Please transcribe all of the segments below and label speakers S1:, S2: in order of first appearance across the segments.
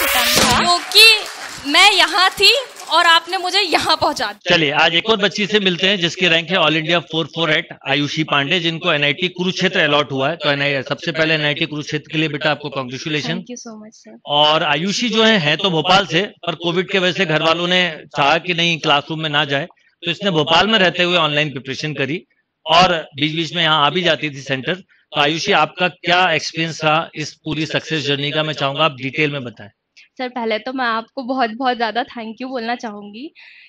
S1: क्योंकि मैं यहाँ थी और आपने मुझे यहाँ पहुँचा चलिए
S2: आज एक और बच्ची से मिलते हैं जिसकी रैंक है all India four four eight Ayushi Pandey जिनको एनआईटी कुरुक्षेत्र अलॉट हुआ है तो एनआई सबसे पहले एनआईटी कुरुक्षेत्र के लिए बेटा आपको कॉन्ग्रेचुलेशन सो मच और आयुषी जो है, है तो भोपाल से पर कोविड के वजह से घर वालों ने चाह कि नहीं क्लासरूम में ना जाए तो इसने भोपाल में रहते हुए ऑनलाइन प्रिपरेशन करी और बीच बीच में यहाँ आ भी जाती थी सेंटर तो आयुषी आपका क्या एक्सपीरियंस रहा इस पूरी सक्सेस जर्नी का मैं चाहूंगा आप डिटेल में बताएं
S1: सर पहले तो मैं आपको बहुत बहुत ज़्यादा थैंक यू बोलना चाहूँगी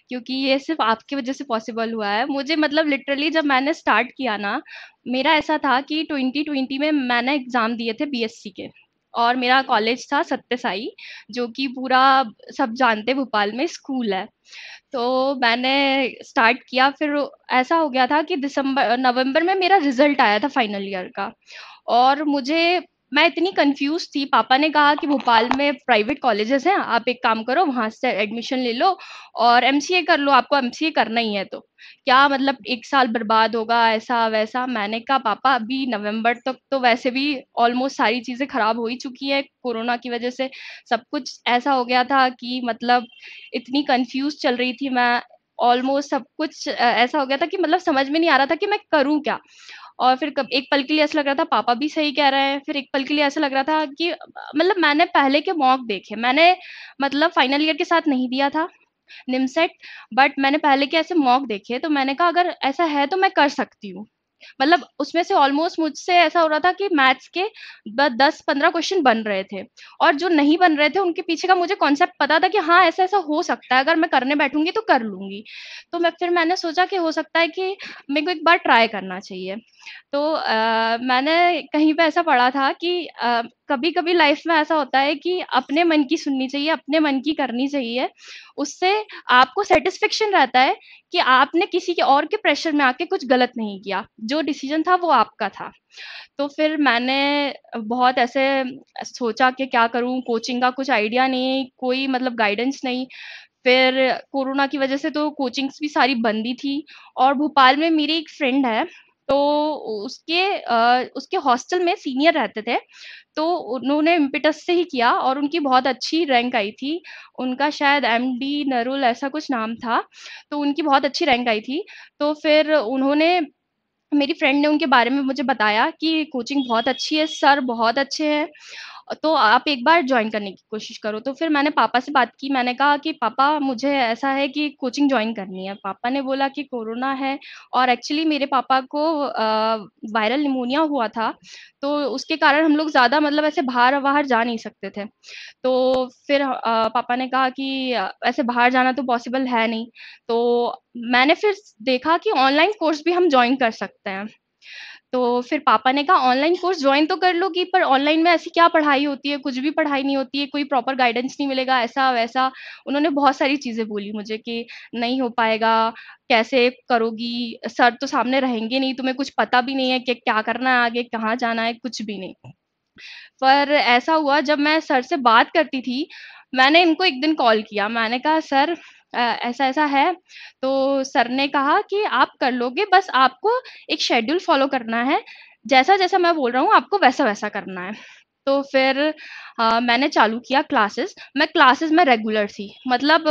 S1: क्योंकि ये सिर्फ आपकी वजह से पॉसिबल हुआ है मुझे मतलब लिटरली जब मैंने स्टार्ट किया ना मेरा ऐसा था कि 2020 में मैंने एग्ज़ाम दिए थे बीएससी के और मेरा कॉलेज था सत्य साई जो कि पूरा सब जानते भोपाल में स्कूल है तो मैंने स्टार्ट किया फिर ऐसा हो गया था कि दिसंबर नवंबर में मेरा रिजल्ट आया था फाइनल ईयर का और मुझे मैं इतनी कंफ्यूज थी पापा ने कहा कि भोपाल में प्राइवेट कॉलेजेस हैं आप एक काम करो वहाँ से एडमिशन ले लो और एम कर लो आपको एम करना ही है तो क्या मतलब एक साल बर्बाद होगा ऐसा वैसा मैंने कहा पापा अभी नवंबर तक तो वैसे भी ऑलमोस्ट सारी चीज़ें ख़राब हो ही चुकी हैं कोरोना की वजह से सब कुछ ऐसा हो गया था कि मतलब इतनी कंफ्यूज चल रही थी मैं ऑलमोस्ट सब कुछ ऐसा हो गया था कि मतलब समझ में नहीं आ रहा था कि मैं करूँ क्या और फिर कब एक पल के लिए ऐसा लग रहा था पापा भी सही कह रहे हैं फिर एक पल के लिए ऐसा लग रहा था कि मतलब मैंने पहले के मॉक देखे मैंने मतलब फाइनल ईयर के साथ नहीं दिया था निमसेट बट मैंने पहले के ऐसे मॉक देखे तो मैंने कहा अगर ऐसा है तो मैं कर सकती हूँ मतलब उसमें से ऑलमोस्ट मुझसे ऐसा हो रहा था कि मैथ्स के दस पंद्रह क्वेश्चन बन रहे थे और जो नहीं बन रहे थे उनके पीछे का मुझे कॉन्सेप्ट पता था कि हाँ ऐसा ऐसा हो सकता है अगर मैं करने बैठूंगी तो कर लूंगी तो मैं फिर मैंने सोचा कि हो सकता है कि मेरे को एक बार ट्राई करना चाहिए तो आ, मैंने कहीं पर ऐसा पढ़ा था कि आ, कभी कभी लाइफ में ऐसा होता है कि अपने मन की सुननी चाहिए अपने मन की करनी चाहिए उससे आपको सेटिस्फेक्शन रहता है कि आपने किसी के और के प्रेशर में आके कुछ गलत नहीं किया जो डिसीजन था वो आपका था तो फिर मैंने बहुत ऐसे सोचा कि क्या करूं कोचिंग का कुछ आइडिया नहीं कोई मतलब गाइडेंस नहीं फिर कोरोना की वजह से तो कोचिंग्स भी सारी बंदी थी और भोपाल में मेरी एक फ्रेंड है तो उसके आ, उसके हॉस्टल में सीनियर रहते थे तो उन्होंने इम्पिटस से ही किया और उनकी बहुत अच्छी रैंक आई थी उनका शायद एम डी नरुल ऐसा कुछ नाम था तो उनकी बहुत अच्छी रैंक आई थी तो फिर उन्होंने मेरी फ्रेंड ने उनके बारे में मुझे बताया कि कोचिंग बहुत अच्छी है सर बहुत अच्छे हैं तो आप एक बार ज्वाइन करने की कोशिश करो तो फिर मैंने पापा से बात की मैंने कहा कि पापा मुझे ऐसा है कि कोचिंग ज्वाइन करनी है पापा ने बोला कि कोरोना है और एक्चुअली मेरे पापा को वायरल निमोनिया हुआ था तो उसके कारण हम लोग ज़्यादा मतलब ऐसे बाहर बाहर जा नहीं सकते थे तो फिर आ, पापा ने कहा कि ऐसे बाहर जाना तो पॉसिबल है नहीं तो मैंने फिर देखा कि ऑनलाइन कोर्स भी हम ज्वाइन कर सकते हैं तो फिर पापा ने कहा ऑनलाइन कोर्स ज्वाइन तो कर लो कि पर ऑनलाइन में ऐसी क्या पढ़ाई होती है कुछ भी पढ़ाई नहीं होती है कोई प्रॉपर गाइडेंस नहीं मिलेगा ऐसा वैसा उन्होंने बहुत सारी चीज़ें बोली मुझे कि नहीं हो पाएगा कैसे करोगी सर तो सामने रहेंगे नहीं तुम्हें कुछ पता भी नहीं है कि क्या करना है आगे कहाँ जाना है कुछ भी नहीं पर ऐसा हुआ जब मैं सर से बात करती थी मैंने इनको एक दिन कॉल किया मैंने कहा सर ऐसा ऐसा है तो सर ने कहा कि आप कर लोगे बस आपको एक शेड्यूल फॉलो करना है जैसा जैसा मैं बोल रहा हूँ आपको वैसा वैसा करना है तो फिर आ, मैंने चालू किया क्लासेस मैं क्लासेस में रेगुलर थी मतलब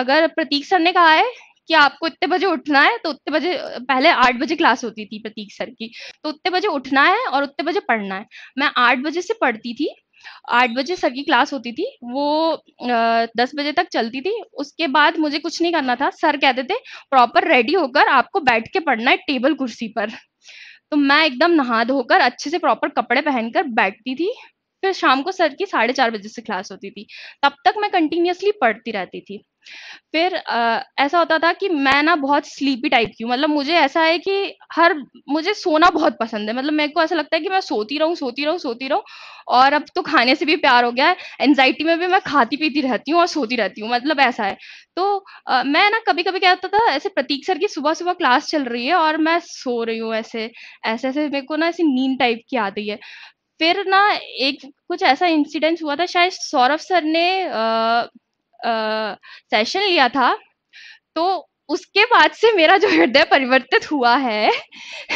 S1: अगर प्रतीक सर ने कहा है कि आपको इतने बजे उठना है तो उतने बजे पहले आठ बजे क्लास होती थी प्रतीक सर की तो उतने बजे उठना है और उतने बजे पढ़ना है मैं आठ बजे से पढ़ती थी आठ बजे सर की क्लास होती थी वो दस बजे तक चलती थी उसके बाद मुझे कुछ नहीं करना था सर कहते थे प्रॉपर रेडी होकर आपको बैठ के पढ़ना है टेबल कुर्सी पर तो मैं एकदम नहा धोकर अच्छे से प्रॉपर कपड़े पहनकर बैठती थी फिर शाम को सर की साढ़े चार बजे से क्लास होती थी तब तक मैं कंटिन्यूसली पढ़ती रहती थी फिर आ, ऐसा होता था कि मैं ना बहुत स्लीपी टाइप की हूँ मतलब मुझे ऐसा है कि हर मुझे सोना बहुत पसंद है मतलब मेरे को ऐसा लगता है कि मैं सोती रहूँ सोती रहूँ सोती रहूँ और अब तो खाने से भी प्यार हो गया है एनजाइटी में भी मैं खाती पीती रहती हूँ और सोती रहती हूँ मतलब ऐसा है तो आ, मैं ना कभी कभी क्या होता था ऐसे प्रतीक सर की सुबह सुबह क्लास चल रही है और मैं सो रही हूँ ऐसे ऐसे ऐसे मेरे को ना ऐसी नींद टाइप की आती है फिर ना एक कुछ ऐसा इंसिडेंट हुआ था शायद सौरभ सर ने अः सेशन लिया था तो उसके बाद से मेरा जो हृदय परिवर्तित हुआ है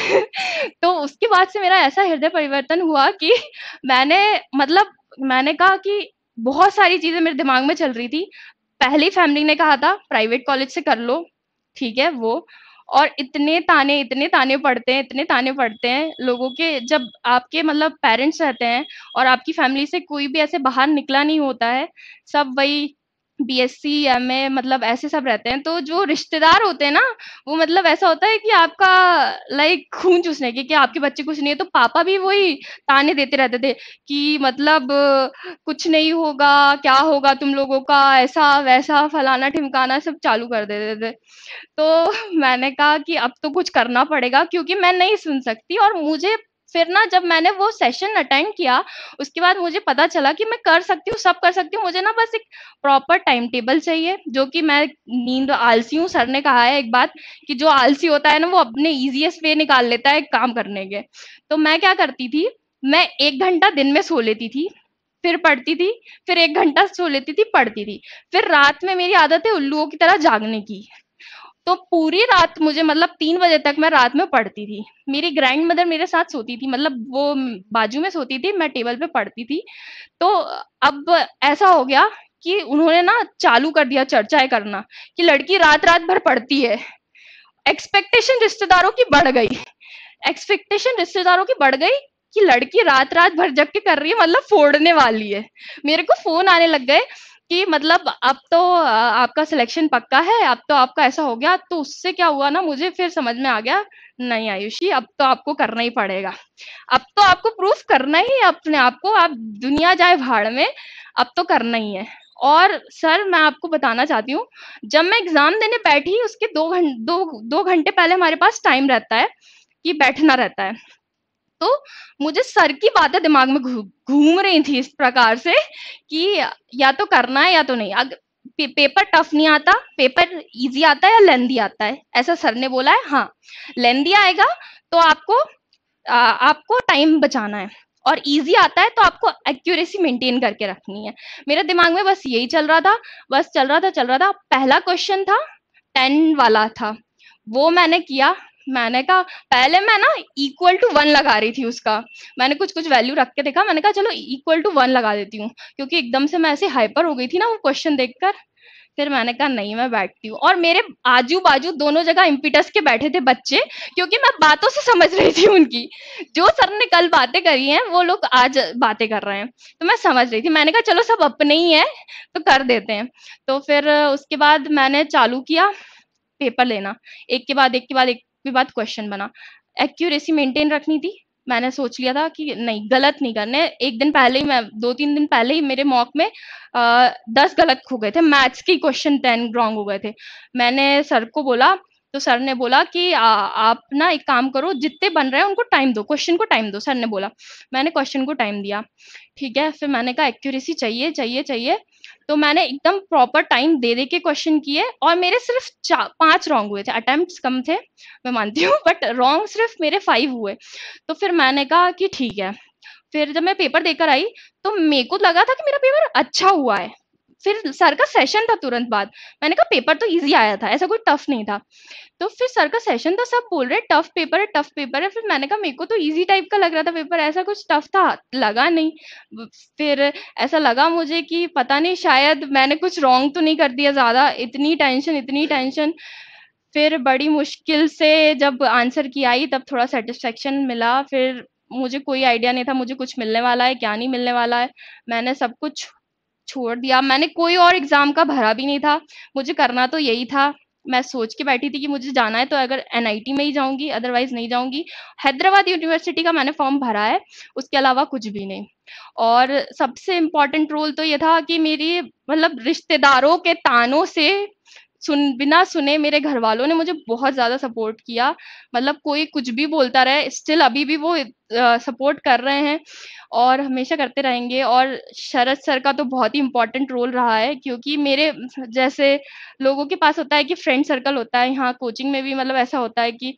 S1: तो उसके बाद से मेरा ऐसा हृदय परिवर्तन हुआ कि मैंने मतलब मैंने कहा कि बहुत सारी चीजें मेरे दिमाग में चल रही थी पहली फैमिली ने कहा था प्राइवेट कॉलेज से कर लो ठीक है वो और इतने ताने इतने ताने पढ़ते हैं इतने ताने पढ़ते हैं लोगों के जब आपके मतलब पेरेंट्स रहते हैं और आपकी फैमिली से कोई भी ऐसे बाहर निकला नहीं होता है सब वही B S C M A मतलब ऐसे सब रहते हैं तो जो रिश्तेदार होते हैं ना वो मतलब ऐसा होता है कि आपका लाइक खून चूसने के कि आपके बच्चे कुछ नहीं है तो पापा भी वही ताने देते रहते थे कि मतलब कुछ नहीं होगा क्या होगा तुम लोगों का ऐसा वैसा फलाना ठिमकाना सब चालू कर देते थे तो मैंने कहा कि अब तो कुछ करना पड़ेगा क्योंकि मैं नहीं सुन सकती और मुझे फिर ना जब मैंने वो सेशन अटेंड किया उसके बाद मुझे पता चला कि मैं कर सकती हूँ सब कर सकती हूँ मुझे ना बस एक प्रॉपर टाइम टेबल चाहिए जो कि मैं नींद आलसी हूँ सर ने कहा है एक बात कि जो आलसी होता है ना वो अपने इजिएस्ट वे निकाल लेता है काम करने के तो मैं क्या करती थी मैं एक घंटा दिन में सो लेती थी फिर पढ़ती थी फिर एक घंटा सो लेती थी पढ़ती थी फिर रात में मेरी आदत है उल्लुओं की तरह जागने की तो पूरी रात मुझे मतलब तीन बजे तक मैं रात में पढ़ती थी मेरी ग्रैंड मदर मेरे साथ सोती थी मतलब वो बाजू में सोती थी मैं टेबल पे पढ़ती थी तो अब ऐसा हो गया कि उन्होंने ना चालू कर दिया चर्चाएं करना कि लड़की रात रात भर पढ़ती है एक्सपेक्टेशन रिश्तेदारों की बढ़ गई एक्सपेक्टेशन रिश्तेदारों की बढ़ गई कि लड़की रात रात भर जग के कर रही है मतलब फोड़ने वाली है मेरे को फोन आने लग गए कि मतलब अब तो आपका सिलेक्शन पक्का है अब तो आपका ऐसा हो गया तो उससे क्या हुआ ना मुझे फिर समझ में आ गया नहीं आयुषी अब तो आपको करना ही पड़ेगा अब तो आपको प्रूफ करना ही अपने आप को आप दुनिया जाए भाड़ में अब तो करना ही है और सर मैं आपको बताना चाहती हूँ जब मैं एग्जाम देने बैठी उसके दो घंटे दो दो घंटे पहले हमारे पास टाइम रहता है कि बैठना रहता है तो मुझे सर की बातें दिमाग में घूम रही थी इस प्रकार से कि या तो करना है या तो नहीं अगर पे, पेपर टफ नहीं आता पेपर इजी आता है या लेंदी आता है ऐसा सर ने बोला है हाँ लेंदी आएगा तो आपको आ, आपको टाइम बचाना है और इजी आता है तो आपको एक्यूरेसी मेंटेन करके रखनी है मेरे दिमाग में बस यही चल रहा था बस चल रहा था चल रहा था पहला क्वेश्चन था टेन वाला था वो मैंने किया मैंने कहा पहले मैं ना इक्वल टू वन लगा रही थी उसका मैंने कुछ कुछ वैल्यू रख के देखा मैंने कहा चलो इक्वल टू वन लगा देती हूँ क्योंकि एकदम से मैं ऐसे हाइपर हो गई थी ना वो क्वेश्चन देखकर फिर मैंने कहा नहीं मैं बैठती हूँ और मेरे आजू बाजू दोनों जगह इम्पिटस के बैठे थे बच्चे क्योंकि मैं बातों से समझ रही थी उनकी जो सर ने कल बातें करी हैं वो लोग आज बातें कर रहे हैं तो मैं समझ रही थी मैंने कहा चलो सब अपने ही है तो कर देते हैं तो फिर उसके बाद मैंने चालू किया पेपर लेना एक के बाद एक के बाद एक उसके बाद क्वेश्चन बना एक्यूरेसी मेंटेन रखनी थी मैंने सोच लिया था कि नहीं गलत नहीं करने एक दिन पहले ही मैं दो तीन दिन पहले ही मेरे मॉक में आ, दस गलत हो गए थे मैथ्स के क्वेश्चन टेन रॉन्ग हो गए थे मैंने सर को बोला तो सर ने बोला कि आ, आप ना एक काम करो जितने बन रहे हैं उनको टाइम दो क्वेश्चन को टाइम दो सर ने बोला मैंने क्वेश्चन को टाइम दिया ठीक है फिर मैंने कहा एक्यूरेसी चाहिए चाहिए चाहिए तो मैंने एकदम प्रॉपर टाइम दे दे के क्वेश्चन किए और मेरे सिर्फ पांच रॉन्ग हुए थे अटेम्प्ट कम थे मैं मानती हूँ बट रॉन्ग सिर्फ मेरे फाइव हुए तो फिर मैंने कहा कि ठीक है फिर जब मैं पेपर देकर आई तो मेरे को लगा था कि मेरा पेपर अच्छा हुआ है फिर सर का सेशन था तुरंत बाद मैंने कहा पेपर तो इजी आया था ऐसा कोई टफ नहीं था तो फिर सर का सेशन था तो सब बोल रहे टफ पेपर है टफ पेपर है फिर मैंने कहा मेरे को तो इजी टाइप का लग रहा था पेपर ऐसा कुछ टफ था लगा नहीं फिर ऐसा लगा मुझे कि पता नहीं शायद मैंने कुछ रॉन्ग तो नहीं कर दिया ज़्यादा इतनी टेंशन इतनी टेंशन फिर बड़ी मुश्किल से जब आंसर की आई तब थोड़ा सेटिस्फेक्शन मिला फिर मुझे कोई आइडिया नहीं था मुझे कुछ मिलने वाला है क्या नहीं मिलने वाला है मैंने सब कुछ छोड़ दिया मैंने कोई और एग्जाम का भरा भी नहीं था मुझे करना तो यही था मैं सोच के बैठी थी कि मुझे जाना है तो अगर एन में ही जाऊंगी अदरवाइज नहीं जाऊंगी हैदराबाद यूनिवर्सिटी का मैंने फॉर्म भरा है उसके अलावा कुछ भी नहीं और सबसे इम्पोर्टेंट रोल तो ये था कि मेरी मतलब रिश्तेदारों के तानों से सुन बिना सुने मेरे घर वालों ने मुझे बहुत ज़्यादा सपोर्ट किया मतलब कोई कुछ भी बोलता रहे स्टिल अभी भी वो सपोर्ट कर रहे हैं और हमेशा करते रहेंगे और शरद सर का तो बहुत ही इम्पोर्टेंट रोल रहा है क्योंकि मेरे जैसे लोगों के पास होता है कि फ्रेंड सर्कल होता है यहाँ कोचिंग में भी मतलब ऐसा होता है कि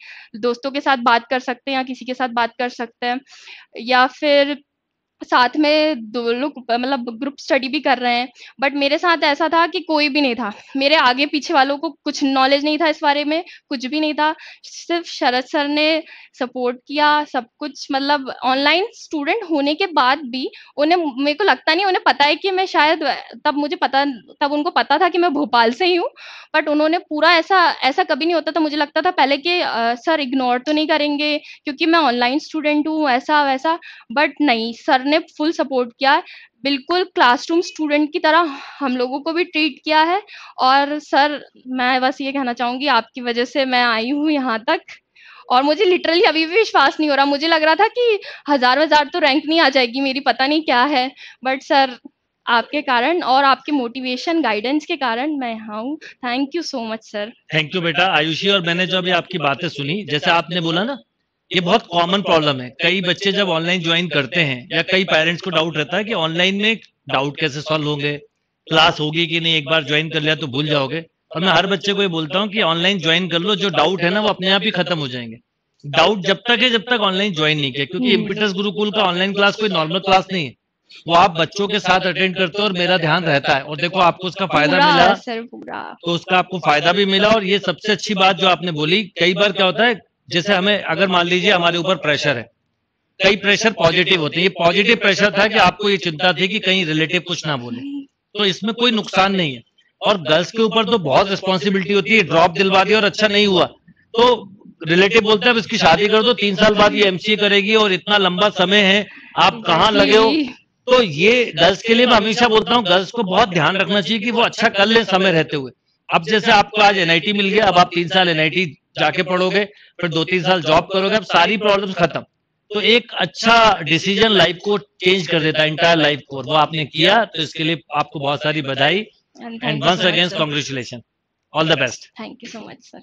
S1: दोस्तों के साथ बात कर सकते हैं या किसी के साथ बात कर सकते हैं या फिर साथ में दो लोग मतलब ग्रुप स्टडी भी कर रहे हैं बट मेरे साथ ऐसा था कि कोई भी नहीं था मेरे आगे पीछे वालों को कुछ नॉलेज नहीं था इस बारे में कुछ भी नहीं था सिर्फ शरद सर ने सपोर्ट किया सब कुछ मतलब ऑनलाइन स्टूडेंट होने के बाद भी उन्हें मेरे को लगता नहीं उन्हें पता है कि मैं शायद तब मुझे पता तब उनको पता था कि मैं भोपाल से ही हूँ बट उन्होंने पूरा ऐसा ऐसा कभी नहीं होता था मुझे लगता था पहले कि सर इग्नोर तो नहीं करेंगे क्योंकि मैं ऑनलाइन स्टूडेंट हूँ ऐसा वैसा बट नहीं सर ने फुल सपोर्ट किया है बिल्कुल क्लासरूम स्टूडेंट की तरह हम लोगों को भी ट्रीट किया है और सर मैं बस ये कहना चाहूंगी आपकी वजह से मैं आई हूँ यहाँ तक और मुझे लिटरली अभी भी विश्वास नहीं हो रहा मुझे लग रहा था कि हजार हजार तो रैंक नहीं आ जाएगी मेरी पता नहीं क्या है बट सर आपके कारण और आपके मोटिवेशन गाइडेंस के कारण मैं यहाँ हूँ thank you so much sir
S2: thank you बेटा आयुषी और मैंने जो अभी आपकी बातें सुनी जैसे आपने बोला ना ये बहुत कॉमन प्रॉब्लम है कई बच्चे जब ऑनलाइन ज्वाइन करते हैं या कई पेरेंट्स को डाउट रहता है कि ऑनलाइन में डाउट कैसे सॉल्व होंगे क्लास होगी कि नहीं एक बार ज्वाइन कर लिया तो भूल जाओगे और मैं हर बच्चे को ये बोलता हूँ कि ऑनलाइन ज्वाइन कर लो जो डाउट है ना वो अपने आप ही खत्म हो जाएंगे डाउट जब तक है जब तक ऑनलाइन ज्वाइन नहीं किया क्योंकि इम्पिटस गुरुकुल का ऑनलाइन क्लास कोई नॉर्मल क्लास नहीं है वो आप बच्चों के साथ अटेंड करते हो और मेरा ध्यान रहता है और देखो आपको उसका फायदा मिला तो उसका आपको फायदा भी मिला और ये सबसे अच्छी बात जो आपने बोली कई बार क्या होता है जैसे हमें अगर मान लीजिए हमारे ऊपर प्रेशर है कई प्रेशर पॉजिटिव होते हैं ये पॉजिटिव प्रेशर था कि आपको ये चिंता थी कि कहीं रिलेटिव कुछ ना बोले तो इसमें कोई नुकसान नहीं है और गर्ल्स के ऊपर तो बहुत रिस्पॉन्सिबिलिटी होती है ड्रॉप दिलवा दिया और अच्छा नहीं हुआ तो रिलेटिव बोलते हैं अब इसकी शादी कर दो तीन साल बाद ये एमसीए करेगी और इतना लंबा समय है आप कहाँ लगे हो तो ये गर्ल्स के लिए मैं हमेशा बोलता हूँ गर्ल्स को बहुत ध्यान रखना चाहिए कि वो अच्छा कर ले समय रहते हुए अब जैसे आपको आज एनआईटी मिल गया अब आप तीन साल एन जाके पढ़ोगे फिर दो तीन साल जॉब करोगे अब सारी प्रॉब्लम खत्म तो एक अच्छा डिसीजन लाइफ को चेंज कर देता है इंटायर लाइफ को वो आपने किया तो इसके लिए आपको बहुत सारी बधाई
S1: and once again
S2: congratulation all the best
S1: thank you so much sir